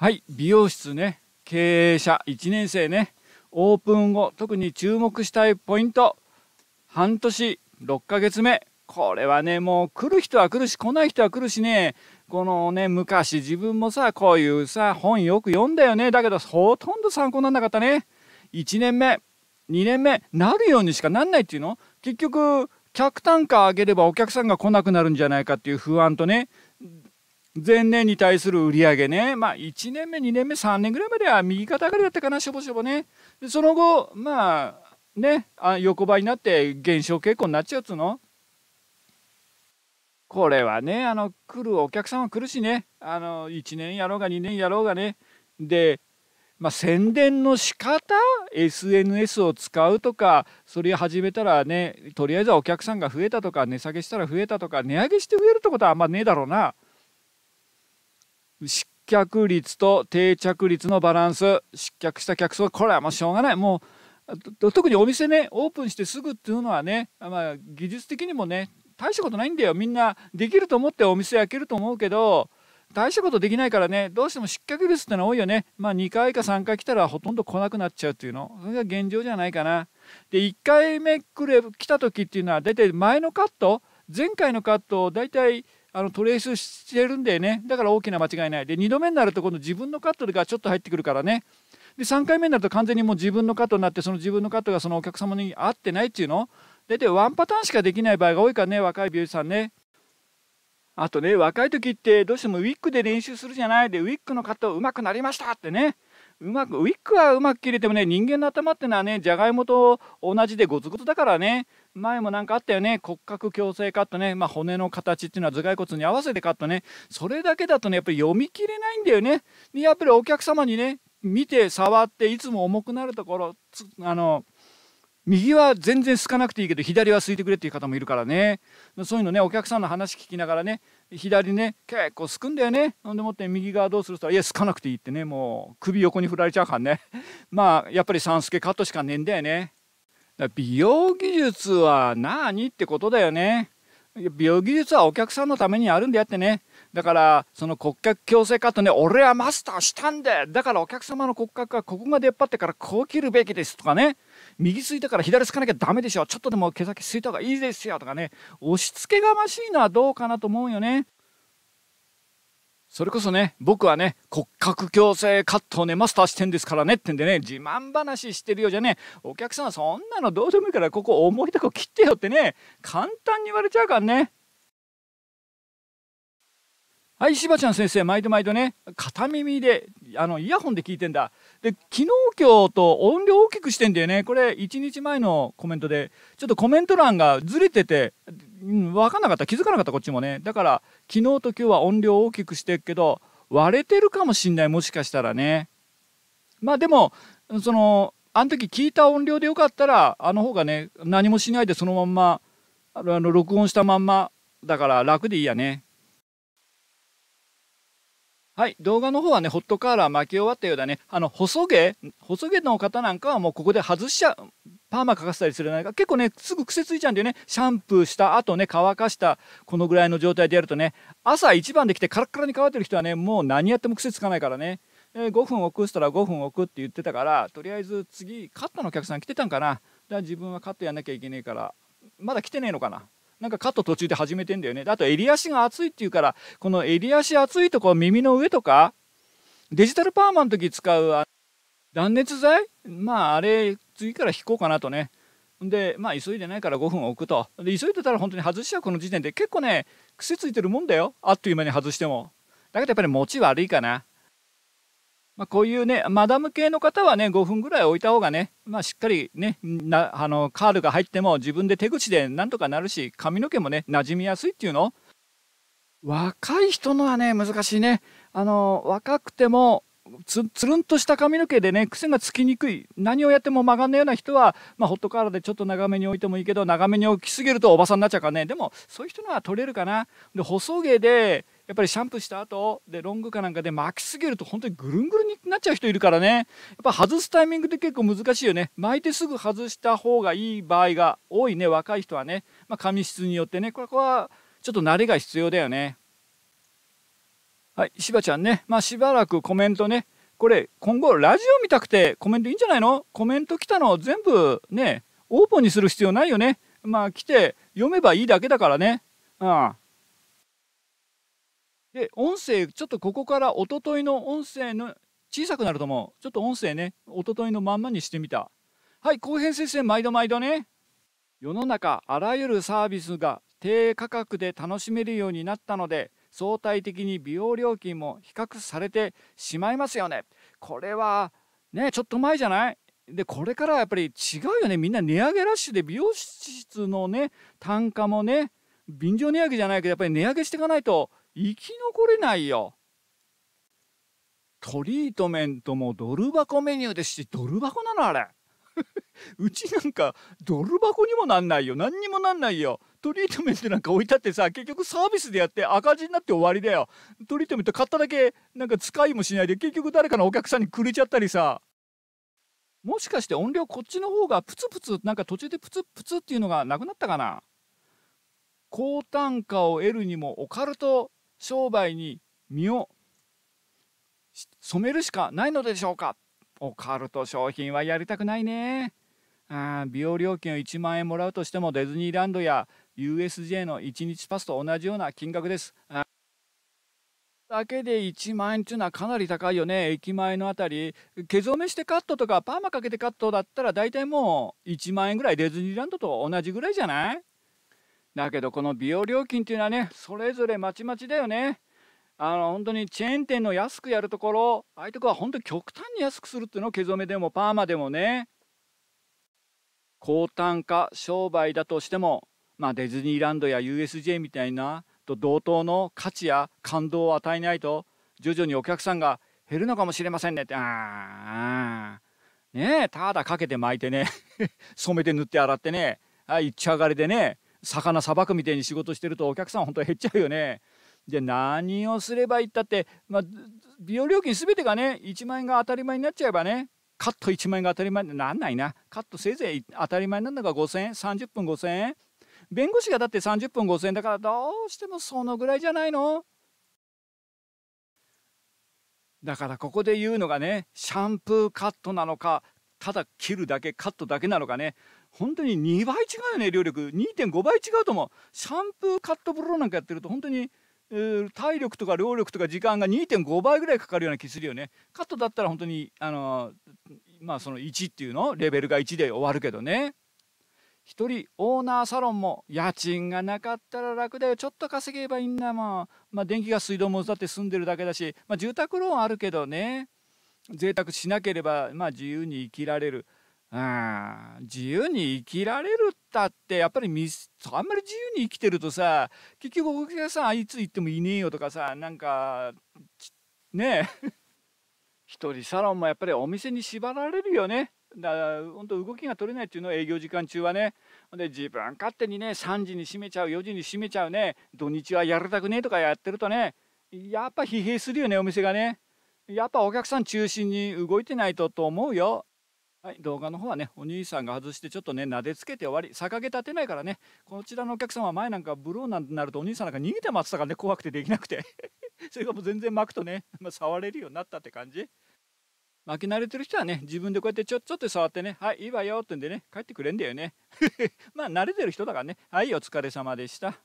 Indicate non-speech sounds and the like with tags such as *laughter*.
はい美容室ね経営者1年生ねオープン後特に注目したいポイント半年6ヶ月目これはねもう来る人は来るし来ない人は来るしねこのね昔自分もさこういうさ本よく読んだよねだけどほとんど参考にならなかったね1年目2年目なるようにしかなんないっていうの結局客単価上げればお客さんが来なくなるんじゃないかっていう不安とね前年に対する売上ね、まあ、1年目、2年目、3年ぐらいまでは右肩上がりだったかな、しょぼしょぼね。でその後、まあ、ね、あ横ばいになって減少傾向になっちゃうっつうの。これはね、あの、来るお客さんは来るしね、あの、1年やろうが2年やろうがね。で、まあ、宣伝の仕方 SNS を使うとかそれ始めたらねとりあえずはお客さんが増えたとか値下げしたら増えたとか値上げして増えるってことはあんまねえだろうな。失脚率と定着率のバランス失脚した客層これはもうしょうがないもう特にお店ねオープンしてすぐっていうのはね、まあ、技術的にもね大したことないんだよみんなできると思ってお店開けると思うけど大したことできないからねどうしても失脚率ってのは多いよねまあ2回か3回来たらほとんど来なくなっちゃうっていうのそれが現状じゃないかなで1回目来れ来た時っていうのは大体前のカット前回のカットを大体あのトレースしてるんだよねだから大きな間違いないで2度目になると今度自分のカットがちょっと入ってくるからねで3回目になると完全にもう自分のカットになってその自分のカットがそのお客様に合ってないっていうの大体ワンパターンしかできない場合が多いからね若い美容師さんねあとね若い時ってどうしてもウィッグで練習するじゃないでウィッグのカットうまくなりましたってねうまくウィッグはうまく切れてもね人間の頭ってのはねじゃがいもと同じでゴツゴツだからね前も何かあったよね骨格矯正カットね、まあ、骨の形っていうのは頭蓋骨に合わせてカットねそれだけだとねやっぱり読み切れないんだよねでやっぱりお客様にね見て触っていつも重くなるところあの右は全然すかなくていいけど左はすいてくれっていう方もいるからねそういうのねお客さんの話聞きながらね左ね結構すくんだよねほんでもって右側どうするっいやすかなくていい」ってねもう首横に振られちゃうからねまあやっぱり3助カットしかねえんだよね美容技術は何ってことだよね。美容技術はお客さんのためにあるんであってね。だから、その骨格矯正カットね、俺はマスターしたんだだからお客様の骨格はここが出っ張ってからこう切るべきですとかね。右すいたから左すかなきゃダメでしょ。ちょっとでも毛先すいた方がいいですよとかね。押し付けがましいのはどうかなと思うよね。それこそね、僕はね、骨格矯正カットをね、マスターしてんですからねってんでね、自慢話してるようじゃね、お客さんはそんなのどうでもいいから、ここ重いとこ切ってよってね、簡単に言われちゃうからね。はい、しばちゃん先生、毎度毎度ね、片耳で、あの、イヤホンで聞いてんだ。で、昨日今日と音量大きくしてんだよね。これ、1日前のコメントで、ちょっとコメント欄がずれてて、うん、分かんなかった気づかなかったこっちもねだから昨日と今日は音量を大きくしてるけど割れてるかもしんないもしかしたらねまあでもそのあの時聞いた音量でよかったらあの方がね何もしないでそのまんまあの録音したまんまだから楽でいいやねはい動画の方はねホットカーラー巻き終わったようだねあの細毛細毛の方なんかはもうここで外しちゃパーマかかせたりするないか結構ねすぐ癖ついちゃうんだよねシャンプーした後ね乾かしたこのぐらいの状態でやるとね朝一番できてカラッカラに乾いてる人はねもう何やっても癖つかないからね、えー、5分置くしたら5分置くって言ってたからとりあえず次カットのお客さん来てたんかなだから自分はカットやんなきゃいけねえからまだ来てねえのかななんかカット途中で始めてんだよねあと襟足が熱いっていうからこの襟足熱いとこ耳の上とかデジタルパーマの時使う断熱材まああれ次から引こうかなとねでまあ急いでないから5分置くとで急いでたら本当に外しちゃうこの時点で結構ね癖ついてるもんだよあっという間に外してもだけどやっぱり持ち悪いかな、まあ、こういうねマダム系の方はね5分ぐらい置いた方がね、まあ、しっかりねなあのカールが入っても自分で手口でなんとかなるし髪の毛もね馴染みやすいっていうの若い人のはね難しいねあの若くてもつつるんとした髪の毛でね癖がつきにくい何をやっても曲がんないような人は、まあ、ホットカーラーでちょっと長めに置いてもいいけど長めに置きすぎるとおばさんになっちゃうからねでもそういう人のは取れるかな。で細毛でやっぱりシャンプーした後でロングかなんかで巻きすぎると本当にぐるんぐるになっちゃう人いるからねやっぱ外すタイミングって結構難しいよね巻いてすぐ外した方がいい場合が多いね若い人はね、まあ、髪質によってねこれはちょっと慣れが必要だよね。はい、しばちゃんね、まあ、しばらくコメントね、これ、今後、ラジオ見たくてコメントいいんじゃないのコメント来たの全部ね、オープンにする必要ないよね。まあ、来て読めばいいだけだからね。うん。で、音声、ちょっとここからおとといの音声の小さくなると思う。ちょっと音声ね、おとといのまんまにしてみた。はい、浩平先生、毎度毎度ね。世の中、あらゆるサービスが低価格で楽しめるようになったので、相対的に美容料金も比較されてしまいますよね。これはねちょっと前じゃないでこれからはやっぱり違うよねみんな値上げラッシュで美容室のね単価もね便乗値上げじゃないけどやっぱり値上げしていかないと生き残れないよ。トリートメントもドル箱メニューですしドル箱なのあれ。*laughs* うちなんかドル箱にもなんないよ何にもなんないよトリートメントなんか置いたってさ結局サービスでやって赤字になって終わりだよトリートメント買っただけなんか使いもしないで結局誰かのお客さんにくれちゃったりさもしかして音量こっちの方がプツプツなんか途中でプツプツっていうのがなくなったかな高単価を得るにもオカルト商売に身を染めるしかないのでしょうかオカルト商品はやりたくないねあ美容料金を1万円もらうとしてもディズニーランドや USJ の1日パスと同じような金額ですあだけで1万円っていうのはかなり高いよね駅前のあたり毛染めしてカットとかパーマかけてカットだったら大体もう1万円ぐらいディズニーランドと同じぐらいじゃないだけどこの美容料金っていうのはねそれぞれまちまちだよねあの本当にチェーン店の安くやるところああいうとこは本当に極端に安くするっていうのを毛染めでもパーマでもね高単価商売だとしても、まあ、ディズニーランドや USJ みたいなと同等の価値や感動を与えないと徐々にお客さんが減るのかもしれませんねってああねえただかけて巻いてね *laughs* 染めて塗って洗ってねあ一丁上がりでね魚さばくみたいに仕事してるとお客さん本当減っちゃうよねで何をすればいいったって、まあ、美容料金全てがね1万円が当たり前になっちゃえばねカット1万円が当たり前になんないなカットせいぜい当たり前なんだ5000円30分5000円弁護士がだって30分5000円だからどうしてもそのぐらいじゃないのだからここで言うのがねシャンプーカットなのかただ切るだけカットだけなのかね本当に2倍違うよね、両力。2.5倍違うと思う。シャンプーカットブローなんかやってると、本当に体力とか労力とか時間が2.5倍ぐらいかかるような気するよね。カットだったら本当にあのまあその1っていうのレベルが1で終わるけどね。一人オーナーサロンも家賃がなかったら楽だよちょっと稼げばいいんだもん。まあ電気が水道もだって住んでるだけだし、まあ、住宅ローンあるけどね贅沢しなければまあ自由に生きられる。あ自由に生きられるたってやっぱりあんまり自由に生きてるとさ結局お客さんあいつ行ってもいねえよとかさなんかねえ *laughs* 一人サロンもやっぱりお店に縛られるよね。だから本当動きが取れないっていうのは営業時間中はねで自分勝手にね3時に閉めちゃう4時に閉めちゃうね土日はやりたくねえとかやってるとねやっぱ疲弊するよねお店がねやっぱお客さん中心に動いてないとと思うよはい、動画の方はねお兄さんが外してちょっとね撫でつけて終わり逆毛立てないからねこちらのお客様は前なんかブローなんなるとお兄さんなんか逃げて待ってたからね怖くてできなくて *laughs* それがもう全然巻くとね、まあ、触れるようになったって感じ巻き慣れてる人はね自分でこうやってちょちょっと触ってねはいいいわよってんでね帰ってくれんだよね *laughs* まあ慣れてる人だからねはいお疲れ様でした